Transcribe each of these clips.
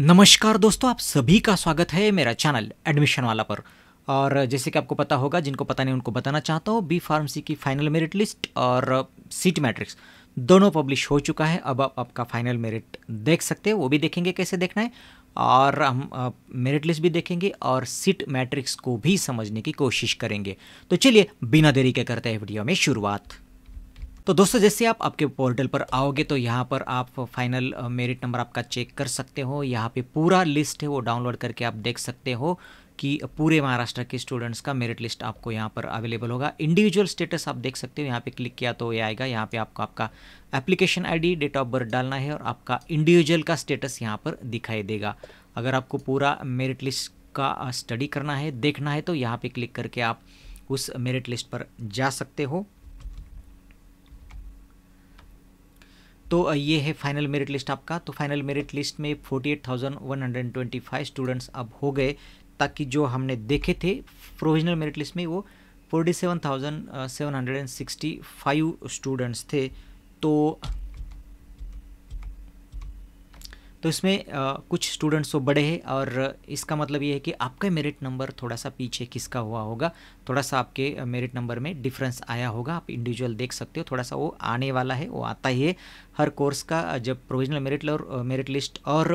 नमस्कार दोस्तों आप सभी का स्वागत है मेरा चैनल एडमिशन वाला पर और जैसे कि आपको पता होगा जिनको पता नहीं उनको बताना चाहता हूँ बी फार्मेसी की फाइनल मेरिट लिस्ट और सीट मैट्रिक्स दोनों पब्लिश हो चुका है अब आप आपका फाइनल मेरिट देख सकते हैं वो भी देखेंगे कैसे देखना है और हम मेरिट लिस्ट भी देखेंगे और सीट मैट्रिक्स को भी समझने की कोशिश करेंगे तो चलिए बिना देरी के करते हैं वीडियो में शुरुआत तो दोस्तों जैसे आप आपके पोर्टल पर आओगे तो यहाँ पर आप फाइनल मेरिट नंबर आपका चेक कर सकते हो यहाँ पे पूरा लिस्ट है वो डाउनलोड करके आप देख सकते हो कि पूरे महाराष्ट्र के स्टूडेंट्स का मेरिट लिस्ट आपको यहाँ पर अवेलेबल होगा इंडिविजुअल स्टेटस आप देख सकते हो यहाँ पे क्लिक किया तो ये आएगा यहाँ पे आपको आपका application ID date of birth डालना है और आपका इंडिविजुअल का स्टेटस यहाँ पर दिखाई देगा अगर आपको पूरा मेरिट लिस्ट का स्टडी करना है देखना है तो यहाँ पर क्लिक करके आप उस मेरिट लिस्ट पर जा सकते हो तो ये है फाइनल मेरिट लिस्ट आपका तो फाइनल मेरिट लिस्ट में 48,125 स्टूडेंट्स अब हो गए ताकि जो हमने देखे थे प्रोविजनल मेरिट लिस्ट में वो 47,765 स्टूडेंट्स थे तो तो इसमें कुछ स्टूडेंट्स वो तो बड़े हैं और इसका मतलब ये है कि आपका मेरिट नंबर थोड़ा सा पीछे किसका हुआ होगा थोड़ा सा आपके मेरिट नंबर में डिफरेंस आया होगा आप इंडिविजुअल देख सकते हो थोड़ा सा वो आने वाला है वो आता ही है हर कोर्स का जब प्रोविजनल मेरिट और मेरिट लिस्ट और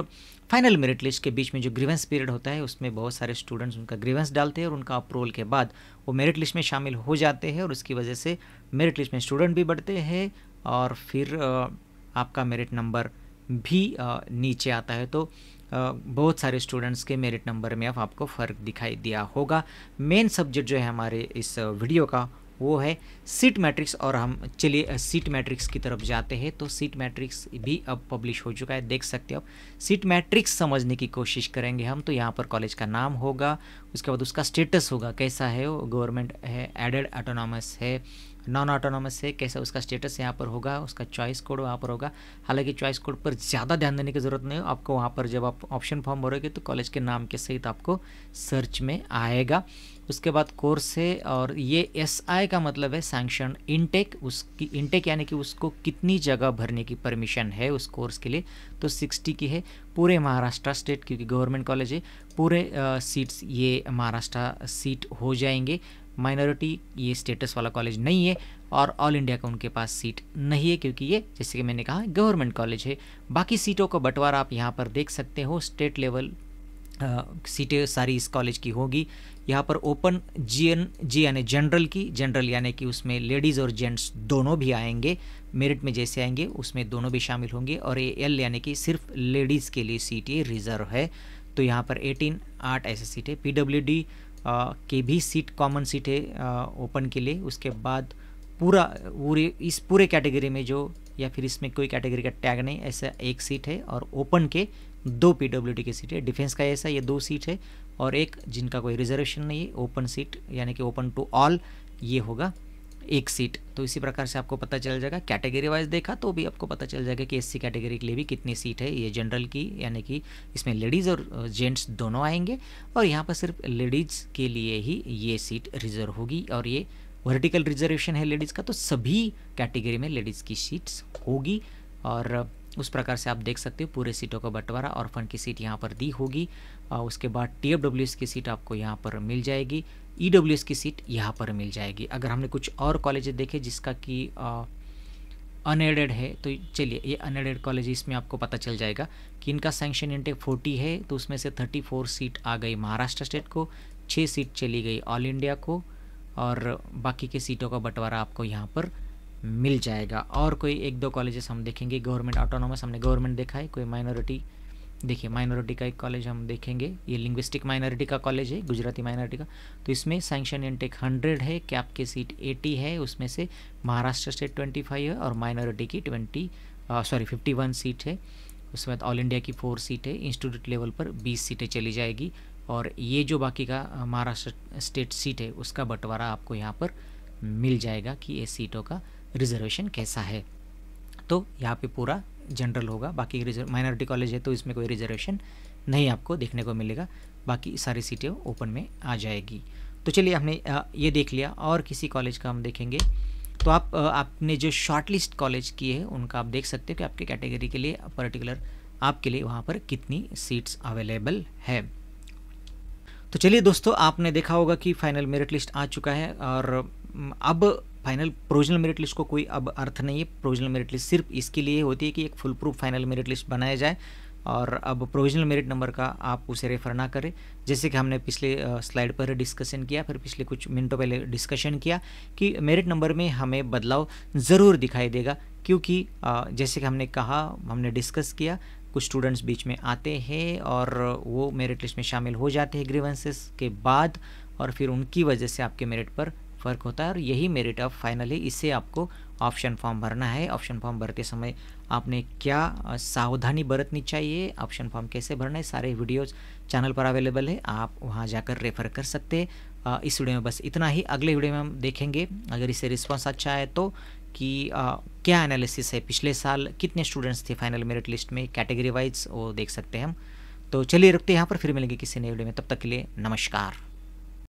फाइनल मेरिट लिस्ट के बीच में जो ग्रीवेंस पीरियड होता है उसमें बहुत सारे स्टूडेंट्स उनका ग्रीवेंस डालते हैं और उनका अप्रूवल के बाद वो मेरिट लिस्ट में शामिल हो जाते हैं और उसकी वजह से मेरिट लिस्ट में स्टूडेंट भी बढ़ते हैं और फिर आपका मेरिट नंबर भी नीचे आता है तो बहुत सारे स्टूडेंट्स के मेरिट नंबर में अब आपको फ़र्क दिखाई दिया होगा मेन सब्जेक्ट जो है हमारे इस वीडियो का वो है सीट मैट्रिक्स और हम चलिए सीट मैट्रिक्स की तरफ जाते हैं तो सीट मैट्रिक्स भी अब पब्लिश हो चुका है देख सकते हो आप सीट मैट्रिक्स समझने की कोशिश करेंगे हम तो यहाँ पर कॉलेज का नाम होगा उसके बाद उसका स्टेटस होगा कैसा है वो गवर्नमेंट है एडेड ऑटोनॉमस है नॉन ऑटोनॉमस है कैसा उसका स्टेटस यहाँ पर होगा उसका चॉइस कोड वहाँ पर होगा हालांकि चॉइस कोड पर ज़्यादा ध्यान देने की ज़रूरत नहीं हो आपको वहाँ पर जब आप ऑप्शन फॉर्म भरोगे तो कॉलेज के नाम के सहित आपको सर्च में आएगा उसके बाद कोर्स है और ये एस आई का मतलब है सैंक्शन इनटेक उसकी इनटेक यानी कि उसको कितनी जगह भरने की परमिशन है उस कोर्स के लिए तो सिक्सटी की है पूरे महाराष्ट्र स्टेट क्योंकि गवर्नमेंट कॉलेज है पूरे सीट्स ये महाराष्ट्र सीट हो जाएंगे माइनॉरिटी ये स्टेटस वाला कॉलेज नहीं है और ऑल इंडिया का उनके पास सीट नहीं है क्योंकि ये जैसे कि मैंने कहा गवर्नमेंट कॉलेज है बाकी सीटों का बंटवारा आप यहाँ पर देख सकते हो स्टेट लेवल सीटें सारी इस कॉलेज की होगी यहाँ पर ओपन जी एन जी यानी जनरल की जनरल यानी कि उसमें लेडीज़ और जेंट्स दोनों भी आएंगे मेरिट में जैसे आएंगे उसमें दोनों भी शामिल होंगे और ये एल यानी कि सिर्फ लेडीज़ के लिए सीटें रिज़र्व है तो यहाँ पर 18 आठ ऐसे सीटें पी डब्ल्यू डी के भी सीट कॉमन सीट है ओपन के लिए उसके बाद पूरा पूरे इस पूरे कैटेगरी में जो या फिर इसमें कोई कैटेगरी का टैग नहीं ऐसा एक सीट है और ओपन के दो पी की सीट है डिफेंस का ऐसा ये दो सीट है और एक जिनका कोई रिजर्वेशन नहीं है ओपन सीट यानी कि ओपन टू ऑल ये होगा एक सीट तो इसी प्रकार से आपको पता चल जाएगा कैटेगरी वाइज देखा तो भी आपको पता चल जाएगा कि एससी कैटेगरी के लिए भी कितनी सीट है ये जनरल की यानी कि इसमें लेडीज़ और जेंट्स दोनों आएंगे और यहाँ पर सिर्फ लेडीज़ के लिए ही ये सीट रिजर्व होगी और ये वर्टिकल रिजर्वेशन है लेडीज़ का तो सभी कैटेगरी में लेडीज़ की सीट्स होगी और उस प्रकार से आप देख सकते हो पूरे सीटों का बंटवारा और फंड की सीट यहाँ पर दी होगी उसके बाद टी की सीट आपको यहाँ पर मिल जाएगी ई e की सीट यहाँ पर मिल जाएगी अगर हमने कुछ और कॉलेज देखे जिसका कि अनएडेड है तो चलिए ये अनएडेड कॉलेज इसमें आपको पता चल जाएगा कि इनका सेंक्शन इंटेक 40 है तो उसमें से 34 सीट आ गई महाराष्ट्र स्टेट को छः सीट चली गई ऑल इंडिया को और बाकी के सीटों का बंटवारा आपको यहाँ पर मिल जाएगा और कोई एक दो कॉलेजेस हम देखेंगे गवर्नमेंट ऑटोनोमस हमने गवर्नमेंट देखा है कोई माइनॉरिटी देखिए माइनॉरिटी का एक कॉलेज हम देखेंगे ये लिंग्विस्टिक माइनॉरिटी का कॉलेज है गुजराती माइनॉरिटी का तो इसमें सैंक्शन इनटेक हंड्रेड है कैप के सीट एटी है उसमें से महाराष्ट्र स्टेट ट्वेंटी फाइव है और माइनॉरिटी की twenty sorry fifty one seat है उसके बाद ऑल इंडिया की फोर सीट है इंस्टीट्यूट लेवल पर बीस सीटें चली जाएगी और ये जो बाकी का महाराष्ट्र स्टेट सीट है उसका बंटवारा आपको यहाँ पर मिल जाएगा कि ये सीटों का रिजर्वेशन कैसा है तो यहाँ पे पूरा जनरल होगा बाकी माइनॉरिटी कॉलेज है तो इसमें कोई रिजर्वेशन नहीं आपको देखने को मिलेगा बाकी सारी सीटें ओपन में आ जाएगी तो चलिए हमने ये देख लिया और किसी कॉलेज का हम देखेंगे तो आप आपने जो शॉर्ट लिस्ट कॉलेज किए हैं उनका आप देख सकते हो कि आपके कैटेगरी के लिए पर्टिकुलर आपके लिए वहाँ पर कितनी सीट्स अवेलेबल है तो चलिए दोस्तों आपने देखा होगा कि फाइनल मेरिट लिस्ट आ चुका है और अब फाइनल प्रोविजनल मेरिट लिस्ट को कोई अब अर्थ नहीं है प्रोविजनल मेरिट लिस्ट सिर्फ इसके लिए होती है कि एक full proof final merit list बनाया जाए और अब प्रोविजनल मेरिट नंबर का आप उसे रेफर ना करें जैसे कि हमने पिछले स्लाइड पर डिस्कशन किया फिर पिछले कुछ मिनटों पहले डिस्कशन किया कि मेरिट नंबर में हमें बदलाव ज़रूर दिखाई देगा क्योंकि जैसे कि हमने कहा हमने डिस्कस किया कुछ स्टूडेंट्स बीच में आते हैं और वो मेरिट लिस्ट में शामिल हो जाते हैं ग्रीवेंसेस के बाद और फिर उनकी वजह से आपके मेरिट पर फ़र्क होता है और यही मेरिट ऑफ फाइनली इससे आपको ऑप्शन फॉर्म भरना है ऑप्शन फॉर्म भरते समय आपने क्या सावधानी बरतनी चाहिए ऑप्शन फॉर्म कैसे भरना है सारे वीडियोज़ चैनल पर अवेलेबल है आप वहाँ जाकर रेफ़र कर सकते हैं इस वीडियो में बस इतना ही अगले वीडियो में हम देखेंगे अगर इससे रिस्पॉन्स अच्छा है तो कि आ, क्या एनालिसिस है पिछले साल कितने स्टूडेंट्स थे फाइनल मेरिट लिस्ट में कैटेगरी वाइज वो देख सकते हैं हम तो चलिए रखते हैं यहाँ पर फिर मिलेंगे किसी नए वीडियो में तब तक के लिए नमस्कार